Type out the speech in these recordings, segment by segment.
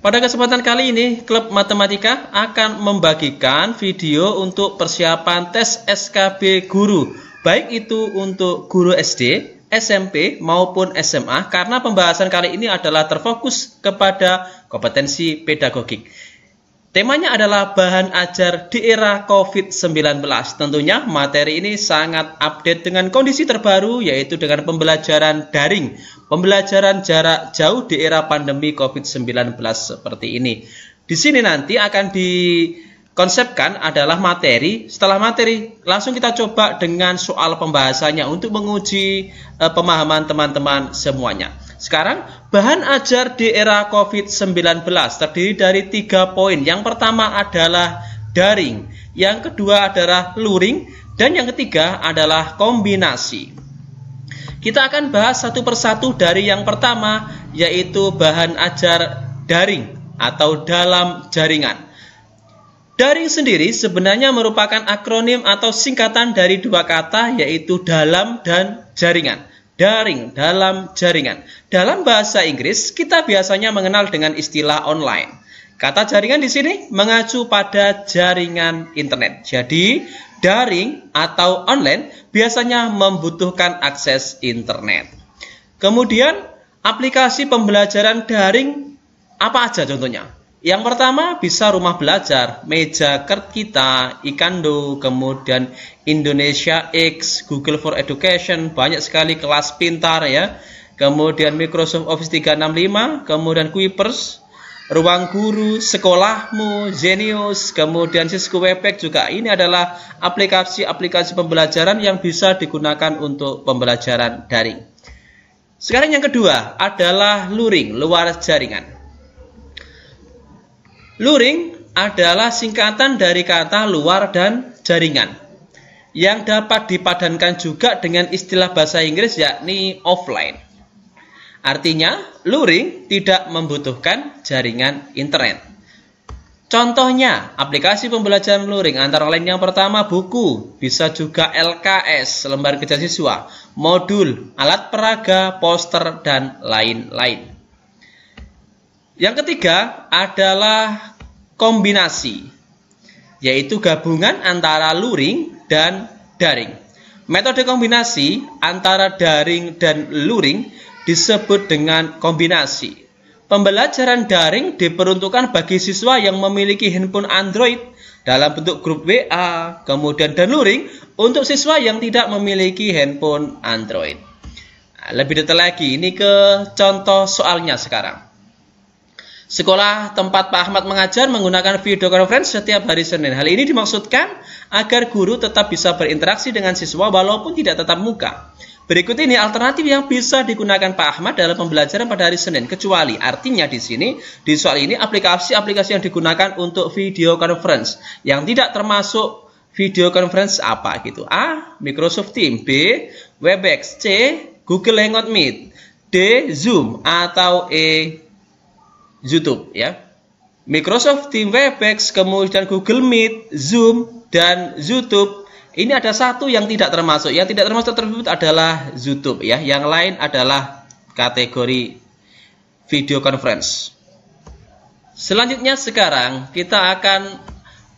Pada kesempatan kali ini, klub matematika akan membagikan video untuk persiapan tes SKB guru, baik itu untuk guru SD, SMP maupun SMA karena pembahasan kali ini adalah terfokus kepada kompetensi pedagogik. Temanya adalah bahan ajar di era COVID-19. Tentunya materi ini sangat update dengan kondisi terbaru yaitu dengan pembelajaran daring, pembelajaran jarak jauh di era pandemi COVID-19 seperti ini. Di sini nanti akan dikonsepkan adalah materi. Setelah materi, langsung kita coba dengan soal pembahasannya untuk menguji e, pemahaman teman-teman semuanya. Sekarang, bahan ajar di era COVID-19 terdiri dari tiga poin. Yang pertama adalah daring, yang kedua adalah luring, dan yang ketiga adalah kombinasi. Kita akan bahas satu persatu dari yang pertama, yaitu bahan ajar daring atau dalam jaringan. Daring sendiri sebenarnya merupakan akronim atau singkatan dari dua kata, yaitu dalam dan jaringan daring dalam jaringan. Dalam bahasa Inggris, kita biasanya mengenal dengan istilah online. Kata jaringan di sini mengacu pada jaringan internet. Jadi, daring atau online biasanya membutuhkan akses internet. Kemudian, aplikasi pembelajaran daring apa aja contohnya? Yang pertama bisa rumah belajar, meja kert kita, Ikando, kemudian Indonesia X, Google for Education, banyak sekali kelas pintar ya. Kemudian Microsoft Office 365, kemudian Kuipers, Ruang Guru, Sekolahmu, Genius, kemudian Cisco Webex juga ini adalah aplikasi-aplikasi pembelajaran yang bisa digunakan untuk pembelajaran daring. Sekarang yang kedua adalah luring, luar jaringan. Luring adalah singkatan dari kata luar dan jaringan yang dapat dipadankan juga dengan istilah bahasa Inggris yakni offline. Artinya, luring tidak membutuhkan jaringan internet. Contohnya, aplikasi pembelajaran luring antara lain yang pertama buku, bisa juga LKS, lembar kerja siswa, modul, alat peraga, poster, dan lain-lain. Yang ketiga adalah kombinasi, yaitu gabungan antara luring dan daring. Metode kombinasi antara daring dan luring disebut dengan kombinasi. Pembelajaran daring diperuntukkan bagi siswa yang memiliki handphone Android dalam bentuk grup WA, kemudian dan luring untuk siswa yang tidak memiliki handphone Android. Lebih detail lagi, ini ke contoh soalnya sekarang. Sekolah tempat Pak Ahmad mengajar menggunakan video conference setiap hari Senin. Hal ini dimaksudkan agar guru tetap bisa berinteraksi dengan siswa walaupun tidak tetap muka. Berikut ini alternatif yang bisa digunakan Pak Ahmad dalam pembelajaran pada hari Senin, kecuali artinya di sini, di soal ini aplikasi-aplikasi yang digunakan untuk video conference yang tidak termasuk video conference apa gitu. A. Microsoft Teams B. Webex C. Google Hangout Meet D. Zoom atau E. YouTube ya. Microsoft Team Webex, kemudian Google Meet, Zoom, dan YouTube. Ini ada satu yang tidak termasuk. Yang tidak termasuk tersebut adalah YouTube ya. Yang lain adalah kategori video conference. Selanjutnya sekarang kita akan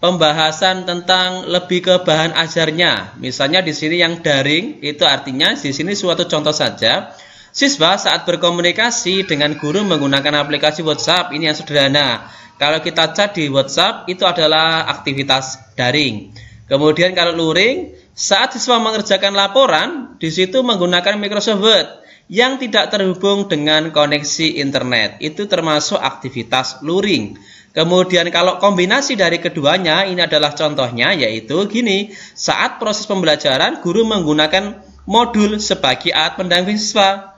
pembahasan tentang lebih ke bahan ajarnya. Misalnya di sini yang daring itu artinya di sini suatu contoh saja Siswa saat berkomunikasi dengan guru menggunakan aplikasi WhatsApp ini yang sederhana. Kalau kita cat di WhatsApp itu adalah aktivitas daring. Kemudian kalau luring, saat siswa mengerjakan laporan, di situ menggunakan Microsoft Word yang tidak terhubung dengan koneksi internet. Itu termasuk aktivitas luring. Kemudian kalau kombinasi dari keduanya, ini adalah contohnya yaitu gini, saat proses pembelajaran guru menggunakan modul sebagai alat pendamping siswa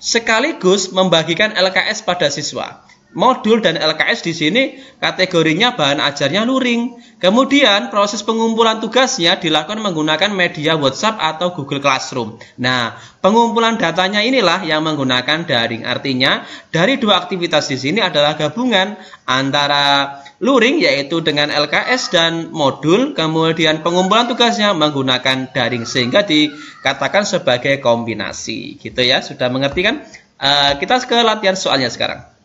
sekaligus membagikan LKS pada siswa modul dan LKS di sini kategorinya bahan ajarnya luring. Kemudian proses pengumpulan tugasnya dilakukan menggunakan media WhatsApp atau Google Classroom. Nah, pengumpulan datanya inilah yang menggunakan daring. Artinya, dari dua aktivitas di sini adalah gabungan antara luring yaitu dengan LKS dan modul, kemudian pengumpulan tugasnya menggunakan daring sehingga dikatakan sebagai kombinasi. Gitu ya, sudah mengerti kan? Uh, kita ke latihan soalnya sekarang.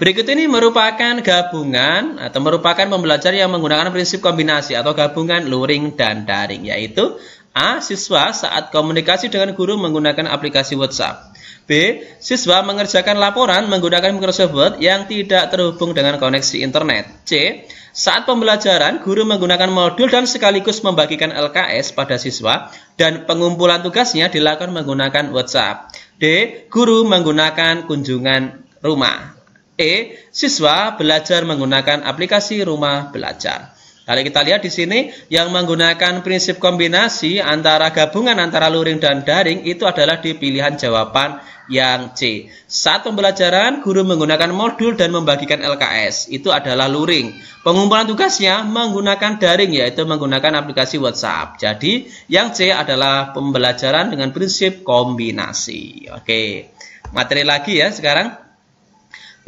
Berikut ini merupakan gabungan atau merupakan pembelajar yang menggunakan prinsip kombinasi atau gabungan luring dan daring, yaitu A. Siswa saat komunikasi dengan guru menggunakan aplikasi WhatsApp. B. Siswa mengerjakan laporan menggunakan Microsoft Word yang tidak terhubung dengan koneksi internet. C. Saat pembelajaran, guru menggunakan modul dan sekaligus membagikan LKS pada siswa dan pengumpulan tugasnya dilakukan menggunakan WhatsApp. D. Guru menggunakan kunjungan rumah. E. Siswa belajar menggunakan aplikasi rumah belajar. Kali kita lihat di sini, yang menggunakan prinsip kombinasi antara gabungan antara luring dan daring itu adalah di pilihan jawaban yang C. Saat pembelajaran, guru menggunakan modul dan membagikan LKS. Itu adalah luring. Pengumpulan tugasnya menggunakan daring, yaitu menggunakan aplikasi WhatsApp. Jadi, yang C adalah pembelajaran dengan prinsip kombinasi. Oke, materi lagi ya sekarang.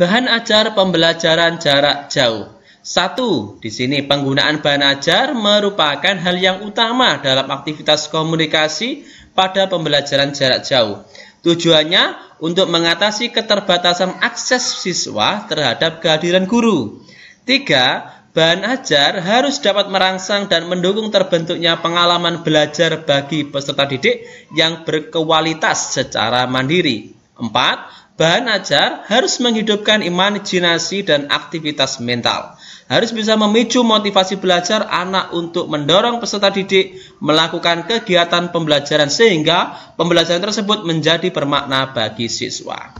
Bahan ajar pembelajaran jarak jauh. Satu, di sini penggunaan bahan ajar merupakan hal yang utama dalam aktivitas komunikasi pada pembelajaran jarak jauh. Tujuannya untuk mengatasi keterbatasan akses siswa terhadap kehadiran guru. Tiga, bahan ajar harus dapat merangsang dan mendukung terbentuknya pengalaman belajar bagi peserta didik yang berkualitas secara mandiri. 4. Bahan ajar harus menghidupkan imajinasi dan aktivitas mental. Harus bisa memicu motivasi belajar anak untuk mendorong peserta didik melakukan kegiatan pembelajaran sehingga pembelajaran tersebut menjadi bermakna bagi siswa.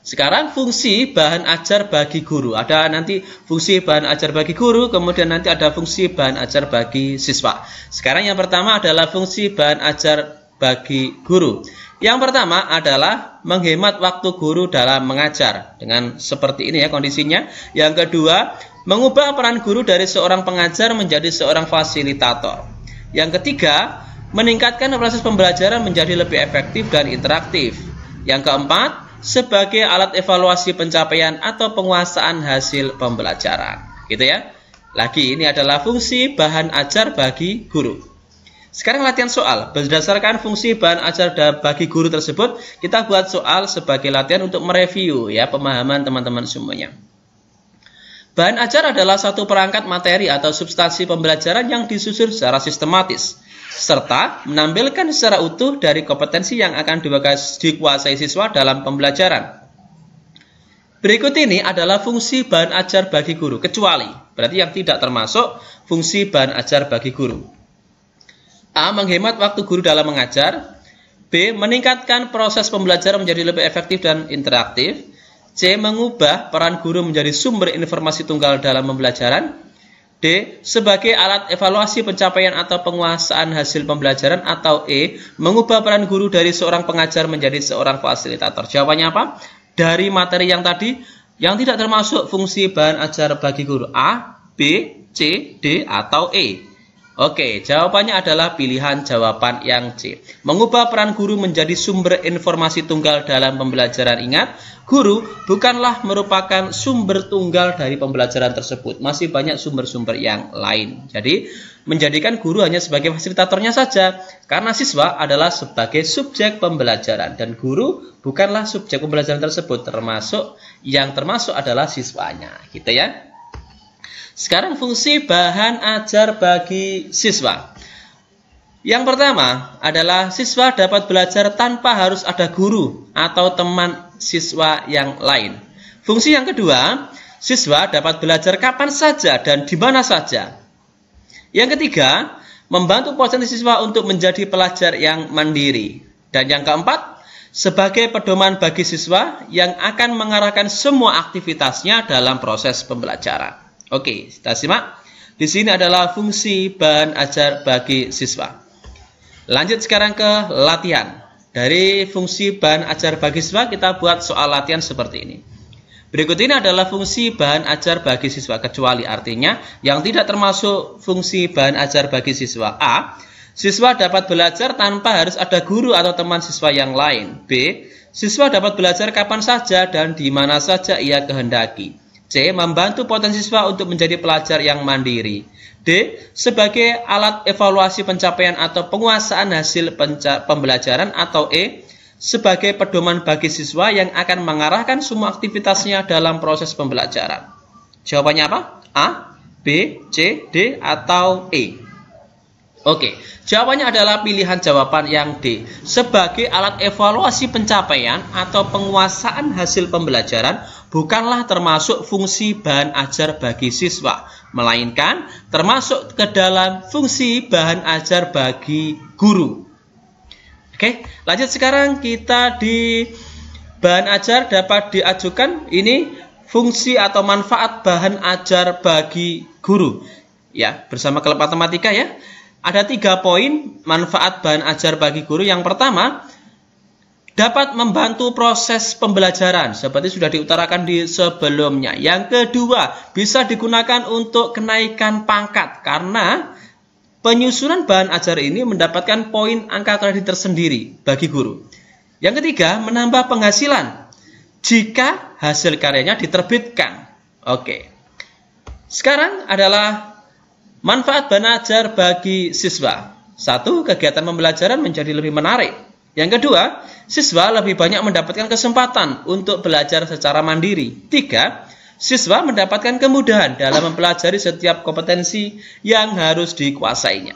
Sekarang fungsi bahan ajar bagi guru. Ada nanti fungsi bahan ajar bagi guru, kemudian nanti ada fungsi bahan ajar bagi siswa. Sekarang yang pertama adalah fungsi bahan ajar bagi guru. Yang pertama adalah menghemat waktu guru dalam mengajar dengan seperti ini ya kondisinya. Yang kedua, mengubah peran guru dari seorang pengajar menjadi seorang fasilitator. Yang ketiga, meningkatkan proses pembelajaran menjadi lebih efektif dan interaktif. Yang keempat, sebagai alat evaluasi pencapaian atau penguasaan hasil pembelajaran. Gitu ya. Lagi ini adalah fungsi bahan ajar bagi guru. Sekarang latihan soal. Berdasarkan fungsi bahan ajar bagi guru tersebut, kita buat soal sebagai latihan untuk mereview ya pemahaman teman-teman semuanya. Bahan ajar adalah satu perangkat materi atau substansi pembelajaran yang disusun secara sistematis serta menampilkan secara utuh dari kompetensi yang akan dikuasai siswa dalam pembelajaran. Berikut ini adalah fungsi bahan ajar bagi guru, kecuali berarti yang tidak termasuk fungsi bahan ajar bagi guru. A. Menghemat waktu guru dalam mengajar B. Meningkatkan proses pembelajaran menjadi lebih efektif dan interaktif C. Mengubah peran guru menjadi sumber informasi tunggal dalam pembelajaran D. Sebagai alat evaluasi pencapaian atau penguasaan hasil pembelajaran atau E. Mengubah peran guru dari seorang pengajar menjadi seorang fasilitator. Jawabannya apa? Dari materi yang tadi yang tidak termasuk fungsi bahan ajar bagi guru A, B, C, D, atau E. Oke, jawabannya adalah pilihan jawaban yang C. Mengubah peran guru menjadi sumber informasi tunggal dalam pembelajaran. Ingat, guru bukanlah merupakan sumber tunggal dari pembelajaran tersebut. Masih banyak sumber-sumber yang lain. Jadi, menjadikan guru hanya sebagai fasilitatornya saja. Karena siswa adalah sebagai subjek pembelajaran. Dan guru bukanlah subjek pembelajaran tersebut. Termasuk, yang termasuk adalah siswanya. Gitu ya. Sekarang fungsi bahan ajar bagi siswa. Yang pertama adalah siswa dapat belajar tanpa harus ada guru atau teman siswa yang lain. Fungsi yang kedua, siswa dapat belajar kapan saja dan di mana saja. Yang ketiga, membantu potensi siswa untuk menjadi pelajar yang mandiri. Dan yang keempat, sebagai pedoman bagi siswa yang akan mengarahkan semua aktivitasnya dalam proses pembelajaran. Oke, kita simak. Di sini adalah fungsi bahan ajar bagi siswa. Lanjut sekarang ke latihan. Dari fungsi bahan ajar bagi siswa, kita buat soal latihan seperti ini. Berikut ini adalah fungsi bahan ajar bagi siswa kecuali artinya yang tidak termasuk fungsi bahan ajar bagi siswa A. Siswa dapat belajar tanpa harus ada guru atau teman siswa yang lain. B. Siswa dapat belajar kapan saja dan di mana saja ia kehendaki. C. Membantu potensi siswa untuk menjadi pelajar yang mandiri. D. Sebagai alat evaluasi pencapaian atau penguasaan hasil pembelajaran atau E. Sebagai pedoman bagi siswa yang akan mengarahkan semua aktivitasnya dalam proses pembelajaran. Jawabannya apa? A, B, C, D, atau E. Oke, jawabannya adalah pilihan jawaban yang D. Sebagai alat evaluasi pencapaian atau penguasaan hasil pembelajaran bukanlah termasuk fungsi bahan ajar bagi siswa, melainkan termasuk ke dalam fungsi bahan ajar bagi guru. Oke, lanjut sekarang kita di bahan ajar dapat diajukan ini fungsi atau manfaat bahan ajar bagi guru. Ya, bersama kelompok matematika ya ada tiga poin manfaat bahan ajar bagi guru. Yang pertama, dapat membantu proses pembelajaran seperti sudah diutarakan di sebelumnya. Yang kedua, bisa digunakan untuk kenaikan pangkat karena penyusunan bahan ajar ini mendapatkan poin angka kredit tersendiri bagi guru. Yang ketiga, menambah penghasilan jika hasil karyanya diterbitkan. Oke. Sekarang adalah Manfaat belajar bagi siswa. Satu, kegiatan pembelajaran menjadi lebih menarik. Yang kedua, siswa lebih banyak mendapatkan kesempatan untuk belajar secara mandiri. Tiga, siswa mendapatkan kemudahan dalam mempelajari setiap kompetensi yang harus dikuasainya.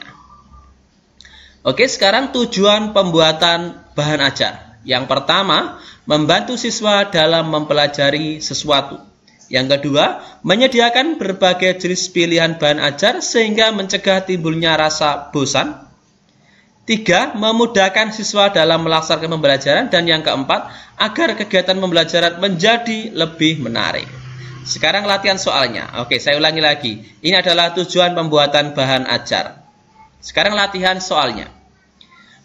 Oke, sekarang tujuan pembuatan bahan ajar. Yang pertama, membantu siswa dalam mempelajari sesuatu. Yang kedua, menyediakan berbagai jenis pilihan bahan ajar sehingga mencegah timbulnya rasa bosan. Tiga, memudahkan siswa dalam melaksanakan pembelajaran. Dan yang keempat, agar kegiatan pembelajaran menjadi lebih menarik. Sekarang latihan soalnya. Oke, saya ulangi lagi. Ini adalah tujuan pembuatan bahan ajar. Sekarang latihan soalnya.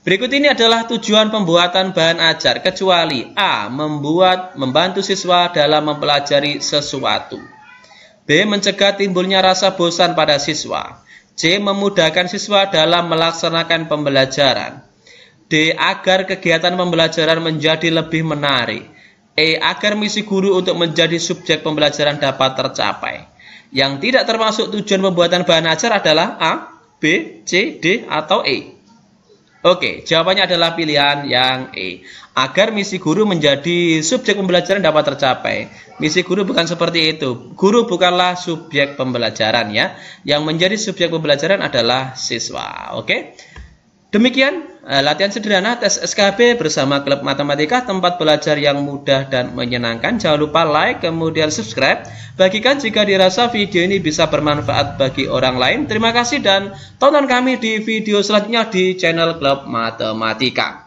Berikut ini adalah tujuan pembuatan bahan ajar kecuali A. Membuat membantu siswa dalam mempelajari sesuatu. B. Mencegah timbulnya rasa bosan pada siswa. C. Memudahkan siswa dalam melaksanakan pembelajaran. D. Agar kegiatan pembelajaran menjadi lebih menarik. E. Agar misi guru untuk menjadi subjek pembelajaran dapat tercapai. Yang tidak termasuk tujuan pembuatan bahan ajar adalah A, B, C, D, atau E. Oke, jawabannya adalah pilihan yang E. Agar misi guru menjadi subjek pembelajaran dapat tercapai. Misi guru bukan seperti itu. Guru bukanlah subjek pembelajaran ya. Yang menjadi subjek pembelajaran adalah siswa. Oke. Demikian Eh, latihan sederhana tes SKB bersama klub matematika tempat belajar yang mudah dan menyenangkan. Jangan lupa like kemudian subscribe. Bagikan jika dirasa video ini bisa bermanfaat bagi orang lain. Terima kasih dan tonton kami di video selanjutnya di channel klub matematika.